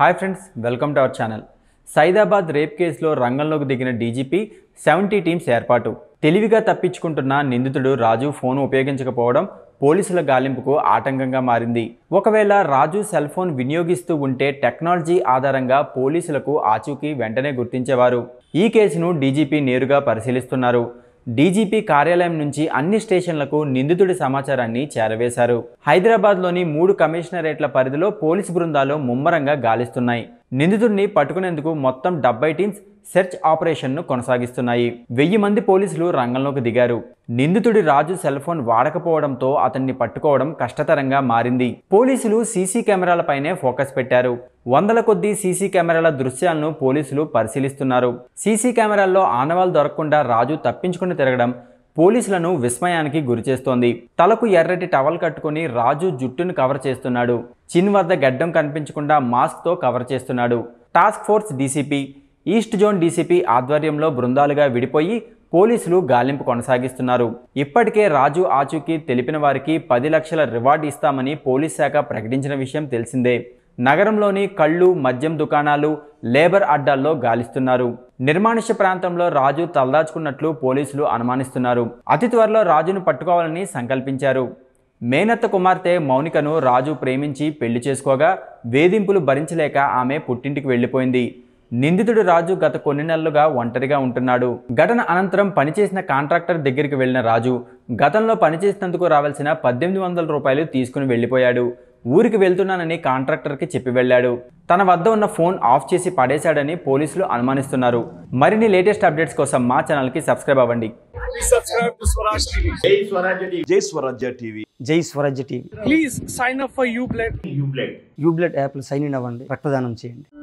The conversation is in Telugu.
hi friends welcome to our channel Saidabad rape కేసులో రంగంలోకి దిగిన డీజీపీ సెవెంటీ టీమ్స్ ఏర్పాటు తెలివిగా తప్పించుకుంటున్న నిందితుడు రాజు ఫోన్ ఉపయోగించకపోవడం పోలీసుల గాలింపుకు ఆటంకంగా మారింది ఒకవేళ రాజు సెల్ ఫోన్ వినియోగిస్తూ ఉంటే టెక్నాలజీ ఆధారంగా పోలీసులకు ఆచూకీ వెంటనే గుర్తించేవారు ఈ కేసును డీజీపీ నేరుగా పరిశీలిస్తున్నారు డీజీపీ కార్యాలయం నుంచి అన్ని స్టేషన్లకు నిందితుడి సమాచారాన్ని చేరవేశారు హైదరాబాద్లోని మూడు కమిషనరేట్ల పరిధిలో పోలీసు బృందాలు ముమ్మరంగా గాలిస్తున్నాయి నిందితుడిని పట్టుకునేందుకు మొత్తం డెబ్బై టీమ్స్ సెర్చ్ ఆపరేషన్ను కొనసాగిస్తున్నాయి వెయ్యి మంది పోలీసులు రంగంలోకి దిగారు నిందితుడి రాజు సెల్ ఫోన్ వాడకపోవడంతో అతన్ని పట్టుకోవడం కష్టతరంగా మారింది పోలీసులు సీసీ కెమెరాలపైనే ఫోకస్ పెట్టారు వందల కొద్దీ సీసీ కెమెరాల దృశ్యాలను పోలీసులు పరిశీలిస్తున్నారు సీసీ కెమెరాల్లో ఆనవాలు దొరకకుండా రాజు తప్పించుకుని తిరగడం పోలీసులను విస్మయానికి గురిచేస్తోంది తలకు ఎర్రటి టవల్ కట్టుకుని రాజు జుట్టును కవర్ చేస్తున్నాడు చిన్ వద్ద గడ్డం కనిపించకుండా మాస్క్తో కవర్ చేస్తున్నాడు task force DCP east zone DCP ఆధ్వర్యంలో బృందాలుగా విడిపోయి పోలీసులు గాలింపు కొనసాగిస్తున్నారు ఇప్పటికే రాజు ఆచూకీ తెలిపిన వారికి పది లక్షల రివార్డు ఇస్తామని పోలీస్ శాఖ ప్రకటించిన విషయం తెలిసిందే నగరంలోని కళ్ళు మద్యం దుకాణాలు లేబర్ అడ్డాల్లో గాలిస్తున్నారు నిర్మానుష్య ప్రాంతంలో రాజు తలదాచుకున్నట్లు పోలీసులు అనుమానిస్తున్నారు అతి త్వరలో రాజును పట్టుకోవాలని సంకల్పించారు మేనత్త కుమార్తె మౌనికను రాజు ప్రేమించి పెళ్లి చేసుకోగా వేధింపులు భరించలేక ఆమె పుట్టింటికి వెళ్ళిపోయింది నిందితుడు రాజు గత కొన్ని నెలలుగా ఒంటరిగా ఉంటున్నాడు ఘటన అనంతరం పనిచేసిన కాంట్రాక్టర్ దగ్గరికి వెళ్లిన రాజు గతంలో పనిచేసినందుకు రావాల్సిన పద్దెనిమిది వందల రూపాయలు తీసుకుని వెళ్ళిపోయాడు ఊరికి వెళ్తున్నానని కాంట్రాక్టర్కి చెప్పి వెళ్ళాడు తన వద్ద ఉన్న ఫోన్ ఆఫ్ చేసి పడేశాడని పోలీసులు అనుమానిస్తున్నారు మరిన్ని లేటెస్ట్ అప్డేట్స్ కోసం మా ఛానల్కి సబ్స్క్రైబ్ అవ్వండి TV Jai Swarajya TV please sign up for you blood you blood you blood app sign in అవ్వండి రక్తదానం చేయండి